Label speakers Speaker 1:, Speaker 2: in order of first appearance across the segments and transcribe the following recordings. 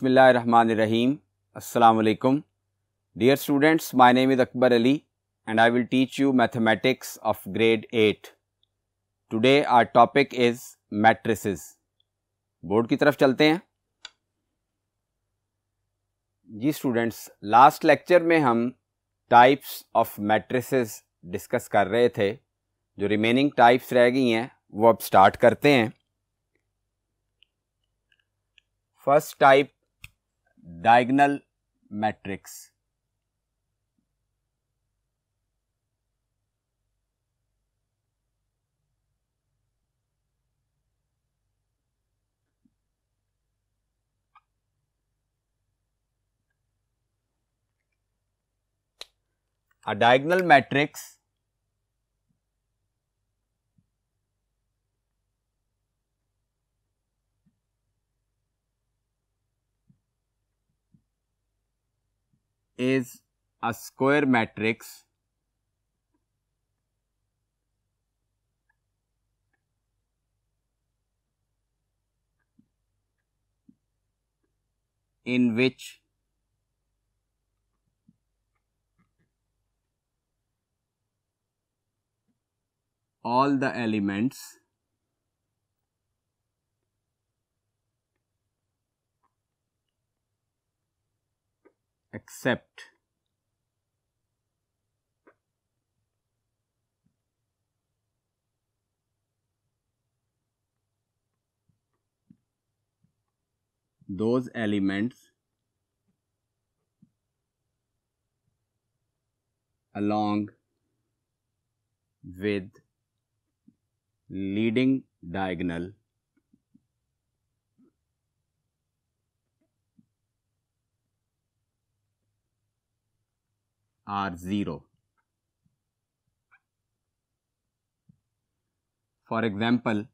Speaker 1: बसमान रहीम अलकुम dear students my name is Akbar Ali and I will teach you mathematics of grade eight today our topic is matrices board की तरफ चलते हैं जी students last lecture में हम टाइप्स ऑफ मैट्रिसेस डिस्कस कर रहे थे जो रिमेनिंग टाइप्स रह गई हैं वो अब स्टार्ट करते हैं first type diagonal matrix. A diagonal matrix is a square matrix in which all the elements accept those elements along with leading diagonal are 0. For example,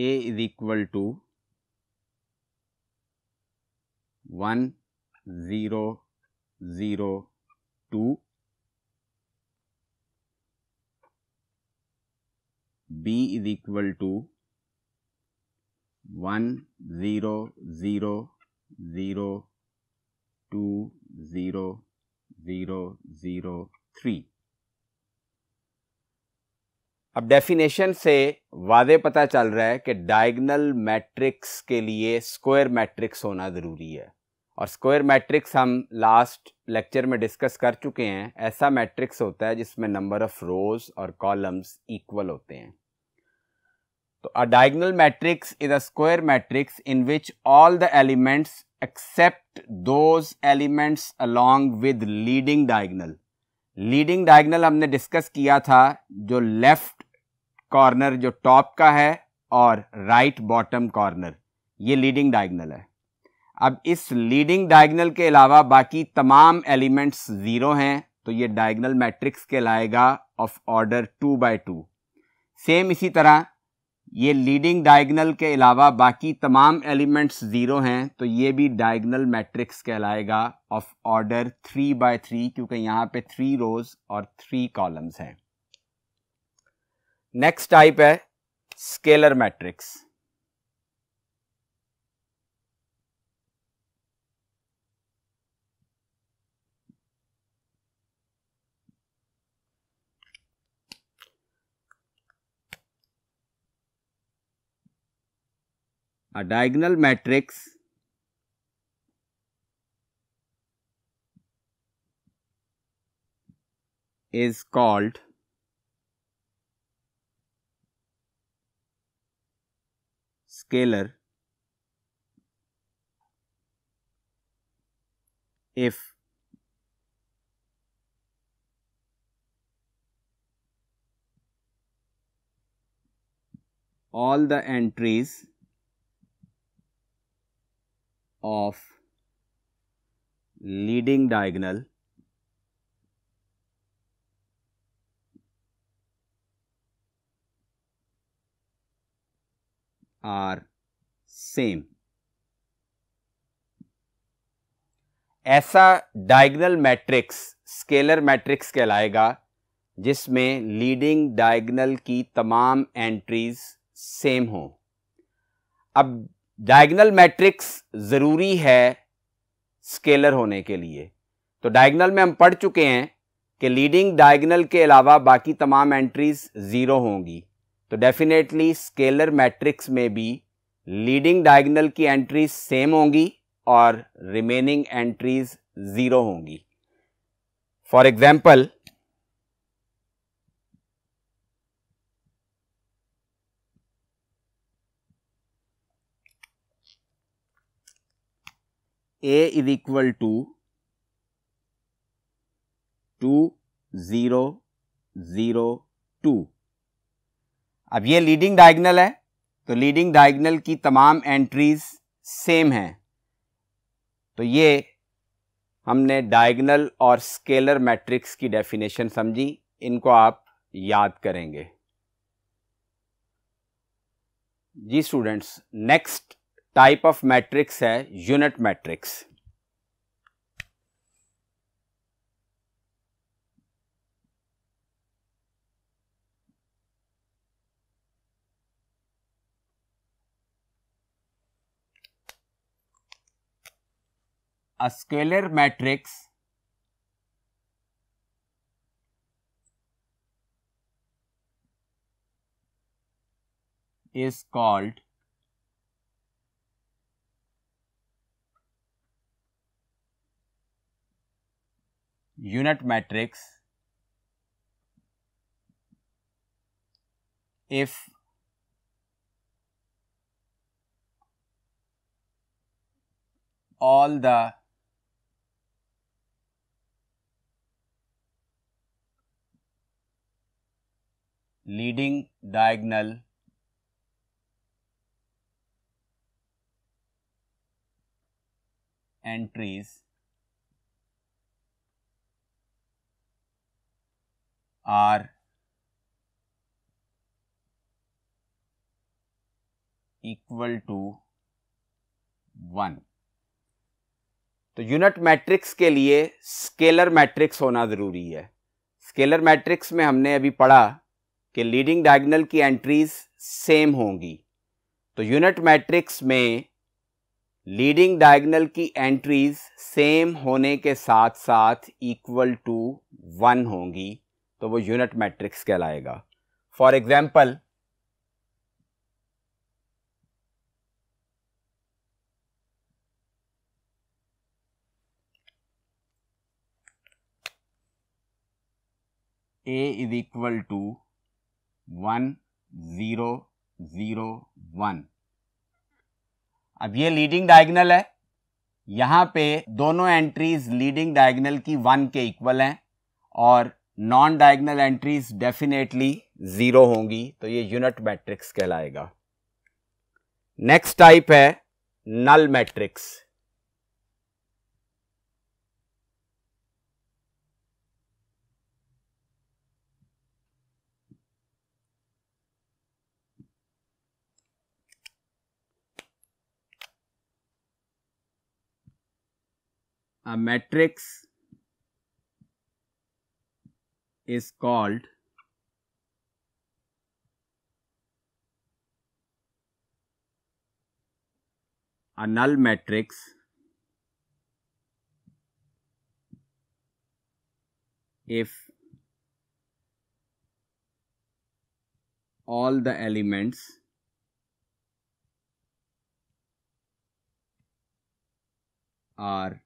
Speaker 1: A is equal to 1 0 0 2 b is equal to 1 zero, 0 0 2 0 0 0 3 अब definition से वादे पता चल रहा है कि diagonal matrix के लिए स्क्वायर मैट्रिक्स होना ज़रूरी है और स्क्वायर मैट्रिक्स हम लास्ट लेक्चर में डिस्कस कर चुके हैं ऐसा मैट्रिक्स होता है जिसमें नंबर ऑफ़ रोज़ और कॉलम्स इक्वल होते हैं तो a diagonal matrix is a square matrix in which all the elements except those elements along with leading diagonal leading diagonal हमने डिस्कस किया था जो लेफ्ट कॉर्नर जो टॉप का है और राइट बॉटम कॉर्नर ये लीडिंग डायगनल है अब इस लीडिंग डायगनल के अलावा बाकी तमाम एलिमेंट्स जीरो हैं तो ये डायगनल मैट्रिक्स के लाएगा of order two by two same इसी तरह ये लीडिंग डायगनल के अलावा बाकी तमाम एलिमेंट्स ज़ीरो हैं तो ये भी डायगनल मैट्रिक्स कहलाएगा of order three by three क्योंकि यहाँ पे थ्री रोज और थ्री कॉलम्स हैं नेक्स्ट टाइप है scalar matrix a diagonal matrix is called scalar if all the entries of leading diagonal are same. ऐसा डायगनल मैट्रिक्स स्केलर मैट्रिक्स कहलाएगा जिसमें leading diagonal की तमाम एंट्रीज सेम हो अब डायगनल मैट्रिक्स ज़रूरी है स्केलर होने के लिए तो डायगनल में हम पढ़ चुके हैं कि लीडिंग डायगनल के अलावा बाकी तमाम एंट्रीज़ ज़ीरो होंगी तो डेफिनेटली स्केलर मैट्रिक्स में भी लीडिंग डायगनल की एंट्रीज सेम होंगी और रिमेनिंग एंट्रीज ज़ीरो होंगी for example a is equal to 2 0 0 2 अब ये लीडिंग डायगनल है तो लीडिंग डायगनल की तमाम एंट्रीज सेम है तो ये हमने डायगनल और स्केलर मैट्रिक्स की डेफिनेशन समझी इनको आप याद करेंगे जी students next type of matrix है unit matrix scalar matrix is called unit matrix if all the leading diagonal entries are equal to one तो यूनिट मैट्रिक्स के लिए स्केलर मैट्रिक्स होना ज़रूरी है स्केलर मैट्रिक्स में हमने अभी पढ़ा कि लीडिंग डायगनल की एंट्रीज सेम होंगी तो यूनिट मैट्रिक्स में लीडिंग डायगनल की एंट्रीज सेम होने के साथ साथ इक्वल टू वन होंगी तो वो यूनिट मैट्रिक्स कहलाएगा for example A is equal to one zero zero one अब ये लीडिंग डायगनल है यहां पे दोनों एंट्रीज लीडिंग डायगनल की वन के इक्वल हैं और non diagonal entries definitely zero होंगी तो ये यूनिट मैट्रिक्स कहलाएगा नेक्स्ट टाइप है null matrix a matrix is called a null matrix if all the elements are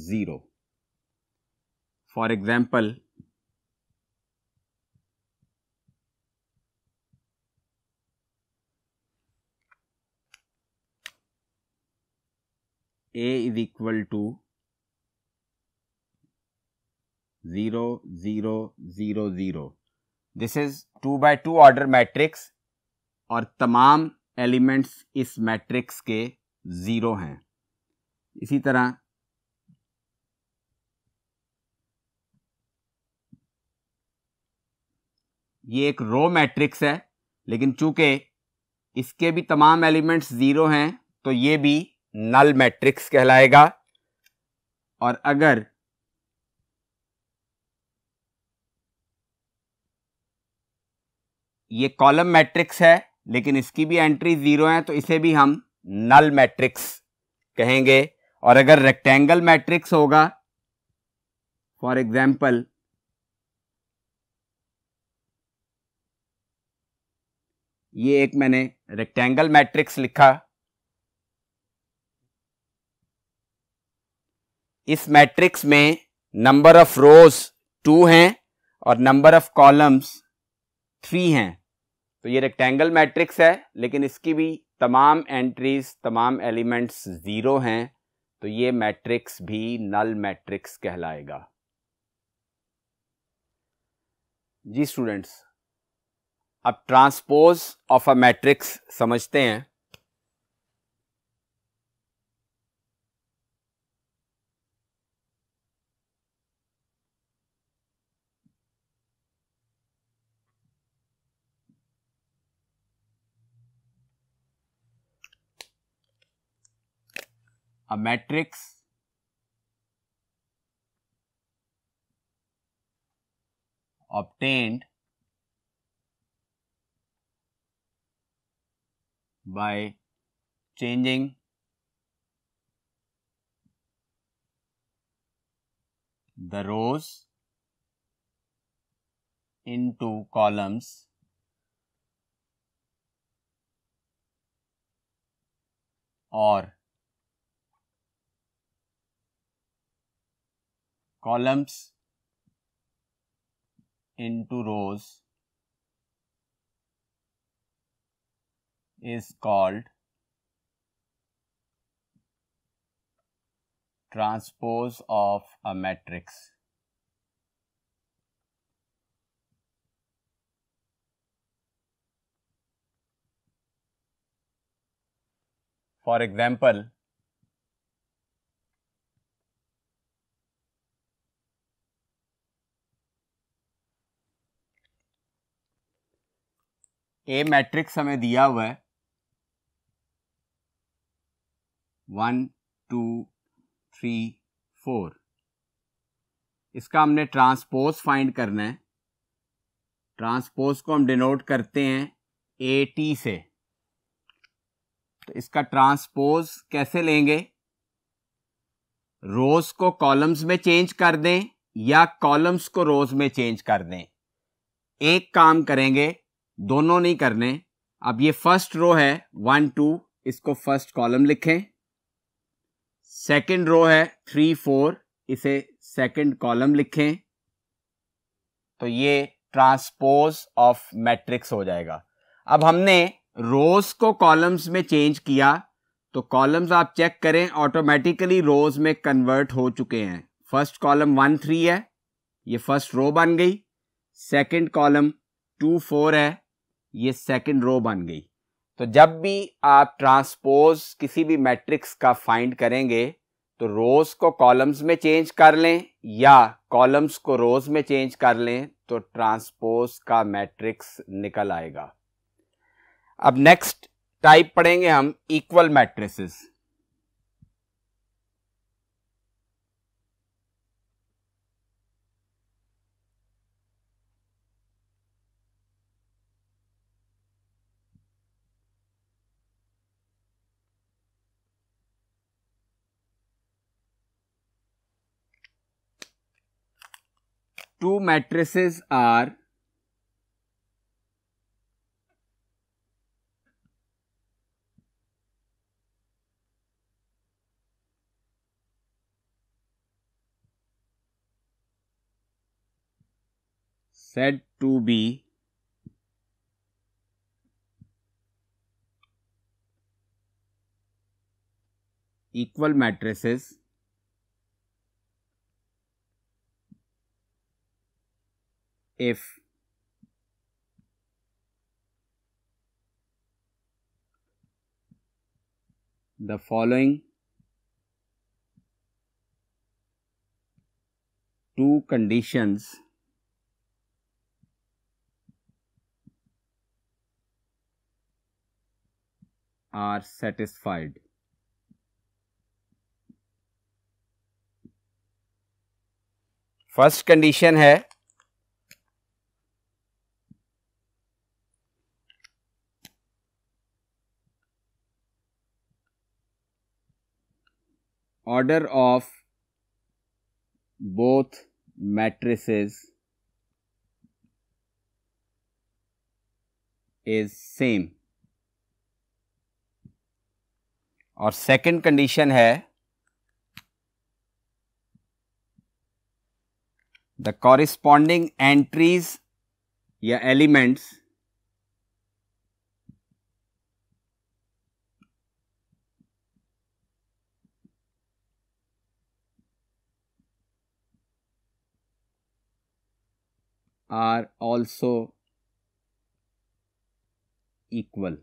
Speaker 1: 0. for example a is equal to 0 0 0 0 this is 2 by 2 order matrix और तमाम elements इस matrix के zero हैं इसी तरह ये एक रो मैट्रिक्स है लेकिन चूंकि इसके भी तमाम एलिमेंट्स ज़ीरो हैं तो ये भी नल मैट्रिक्स कहलाएगा और अगर ये कॉलम मैट्रिक्स है लेकिन इसकी भी एंट्री ज़ीरो है तो इसे भी हम नल मैट्रिक्स कहेंगे और अगर रेक्टेंगल मैट्रिक्स होगा फॉर एग्जाम्पल ये एक मैंने रेक्टेंगल मैट्रिक्स लिखा इस मैट्रिक्स में नंबर ऑफ रोज टू हैं और नंबर ऑफ कॉलम्स थ्री हैं तो ये रेक्टेंगल मैट्रिक्स है लेकिन इसकी भी तमाम एंट्रीज तमाम एलिमेंट्स ज़ीरो हैं तो ये मैट्रिक्स भी नल मैट्रिक्स कहलाएगा जी स्टूडेंट्स अब ट्रांसपोज ऑफ अ मैट्रिक्स समझते हैं a matrix obtained by changing the rows into columns or columns into rows is called transpose of a matrix. For example, a matrix हमें दिया हुआ है वन टू थ्री फोर इसका हमने transpose find करना है ट्रांसपोज को हम डिनोट करते हैं ए टी से तो इसका ट्रांसपोज कैसे लेंगे रोज को कॉलम्स में चेंज कर दें या कॉलम्स को रोज में चेंज कर दें एक काम करेंगे दोनों नहीं करने अब ये फर्स्ट रो है वन टू इसको फर्स्ट कॉलम लिखें सेकेंड रो है थ्री फोर इसे सेकेंड कॉलम लिखें तो ये ट्रांसपोज ऑफ मैट्रिक्स हो जाएगा अब हमने रोज को कॉलम्स में चेंज किया तो कॉलम्स आप चेक करें ऑटोमेटिकली रोज में कन्वर्ट हो चुके हैं फर्स्ट कॉलम वन थ्री है ये फर्स्ट रो बन गई सेकेंड कॉलम टू फोर है ये सेकेंड रो बन गई तो जब भी आप ट्रांसपोज किसी भी मैट्रिक्स का फाइंड करेंगे तो रोज को कॉलम्स में चेंज कर लें या कॉलम्स को रोज में चेंज कर लें तो ट्रांसपोज का मैट्रिक्स निकल आएगा अब नेक्स्ट टाइप पढ़ेंगे हम equal matrices two matrices are said to be equal matrices if the following two conditions are satisfied. first condition hai order of both matrices is same or second condition hai the corresponding entries या elements are also equal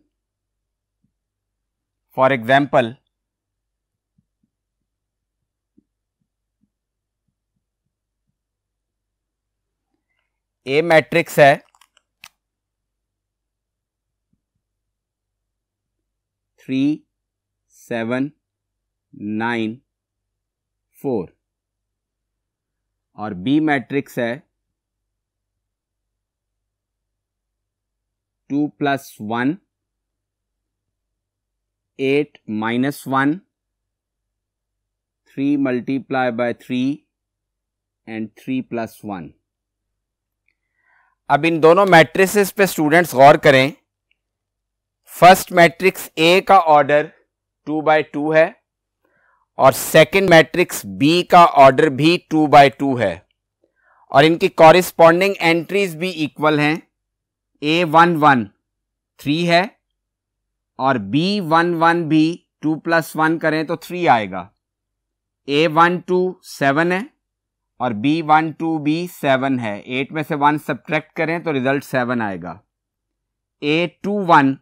Speaker 1: for example A matrix है three seven nine four और B matrix है two plus one eight minus one three multiply by three and three plus one अब इन दोनों matrices पे students गौर करें first matrix A का order two by two है और सेकंड मैट्रिक्स बी का ऑर्डर भी टू बाय टू है और इनकी कॉरिस्पॉन्डिंग एंट्रीज भी इक्वल हैं ए वन वन थ्री है और बी वन वन भी टू प्लस वन करें तो थ्री आएगा ए वन टू सेवन है और B one two B seven है एट में से वन सब्ट्रैक्ट करें तो रिजल्ट सेवन आएगा ए टू वन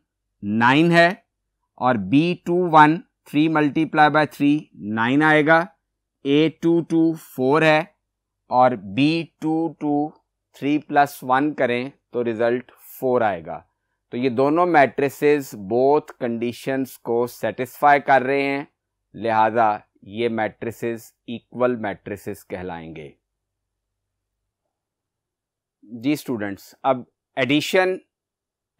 Speaker 1: नाइन है और B two one three multiply by three nine आएगा ए टू टू फोर है और B two two three plus one करें तो रिजल्ट फोर आएगा तो ये दोनों मैट्रिसेस बोथ कंडीशंस को सेटिस्फाई कर रहे हैं लिहाजा ये मैट्रिसेस इक्वल मैट्रिसेस कहलाएंगे जी स्टूडेंट्स अब addition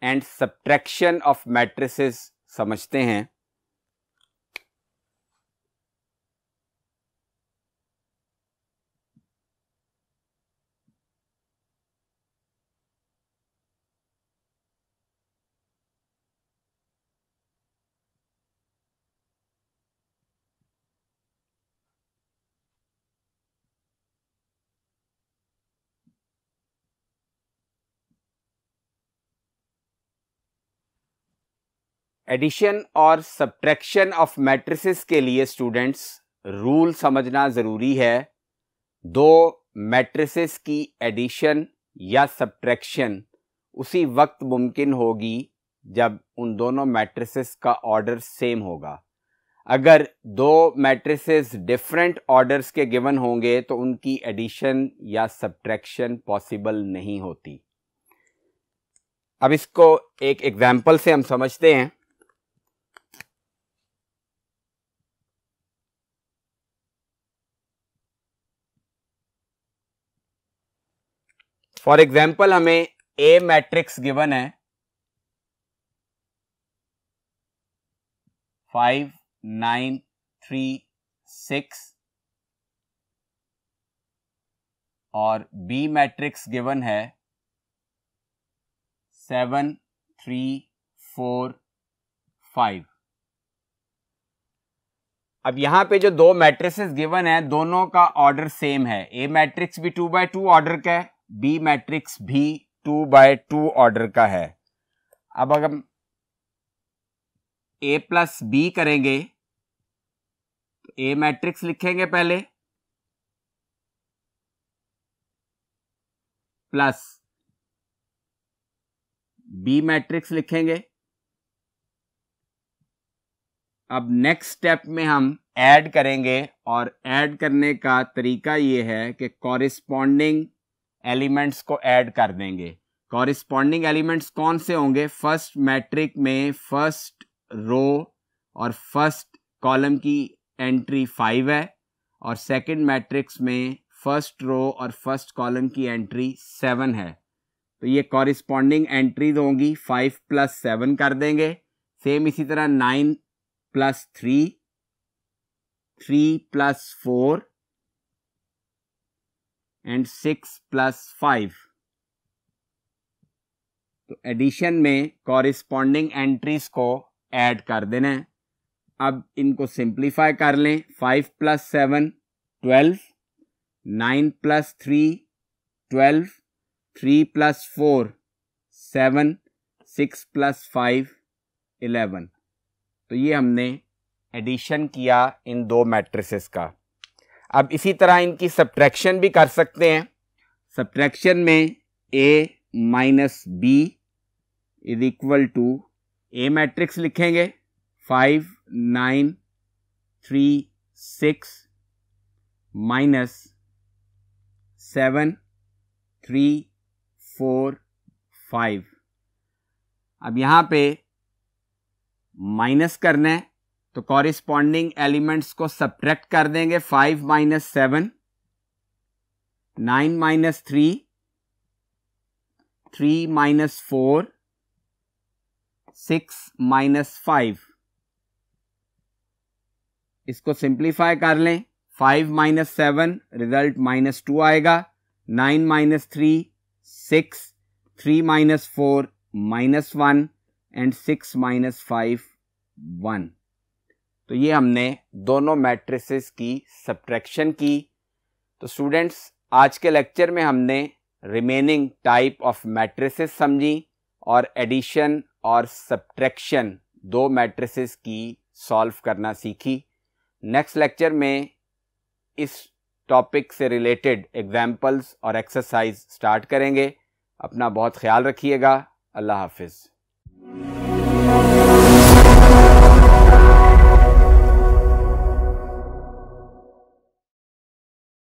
Speaker 1: and subtraction of matrices समझते हैं एडिशन और सब्ट्रैक्शन ऑफ मैट्रिसेस के लिए स्टूडेंट्स रूल समझना ज़रूरी है दो मैट्रिसेस की एडिशन या सब्ट्रैक्शन उसी वक्त मुमकिन होगी जब उन दोनों मैट्रिसेस का ऑर्डर सेम होगा अगर दो मैट्रिसेस डिफरेंट ऑर्डर्स के गिवन होंगे तो उनकी एडिशन या सब्ट्रैक्शन पॉसिबल नहीं होती अब इसको एक एग्जाम्पल से हम समझते हैं फॉर एग्जाम्पल हमें ए मैट्रिक्स गिवन है फाइव नाइन थ्री सिक्स और बी मैट्रिक्स गिवन है सेवन थ्री फोर फाइव अब यहां पे जो दो मैट्रिसेस गिवन है दोनों का ऑर्डर सेम है ए मैट्रिक्स भी टू बाय टू ऑर्डर का है बी मैट्रिक्स भी टू बाय टू ऑर्डर का है अब अगर ए प्लस बी करेंगे तो ए मैट्रिक्स लिखेंगे पहले प्लस बी मैट्रिक्स लिखेंगे अब नेक्स्ट स्टेप में हम ऐड करेंगे और ऐड करने का तरीका यह है कि कॉरिस्पॉन्डिंग एलिमेंट्स को ऐड कर देंगे कॉरिस्पॉन्डिंग एलिमेंट्स कौन से होंगे फर्स्ट मैट्रिक में फर्स्ट रो और फर्स्ट कॉलम की एंट्री फाइव है और सेकंड मैट्रिक्स में फर्स्ट रो और फर्स्ट कॉलम की एंट्री सेवन है तो ये कॉरिस्पॉन्डिंग एंट्रीज होंगी फाइव प्लस सेवन कर देंगे सेम इसी तरह nine plus three three plus four and six plus five तो एडिशन में कॉरिस्पॉन्डिंग एंट्रीज को ऐड कर देना है अब इनको सिंप्लीफाई कर लें five plus seven twelve nine plus three twelve three plus four seven six plus five eleven तो ये हमने एडिशन किया इन दो मैट्रिसेस का अब इसी तरह इनकी सब्ट्रैक्शन भी कर सकते हैं सब्ट्रैक्शन में A minus B is equal to A matrix लिखेंगे five nine three six minus seven three four five अब यहाँ पे माइनस करना है तो कॉरिस्पॉन्डिंग एलिमेंट्स को सब्ट्रैक्ट कर देंगे five minus seven nine minus three three minus four six minus five इसको सिंप्लीफाई कर लें five minus seven result minus two आएगा nine minus three six three minus four minus one and six minus five one तो ये हमने दोनों matrices की subtraction की तो स्टूडेंट्स आज के लेक्चर में हमने रिमेनिंग टाइप ऑफ मैट्रिसेस समझी और एडिशन और सब्ट्रैक्शन दो मैट्रिसेस की सॉल्व करना सीखी नेक्स्ट लेक्चर में इस टॉपिक से रिलेटेड एग्जाम्पल्स और एक्सरसाइज स्टार्ट करेंगे अपना बहुत ख्याल रखिएगा अल्लाह हाफिज़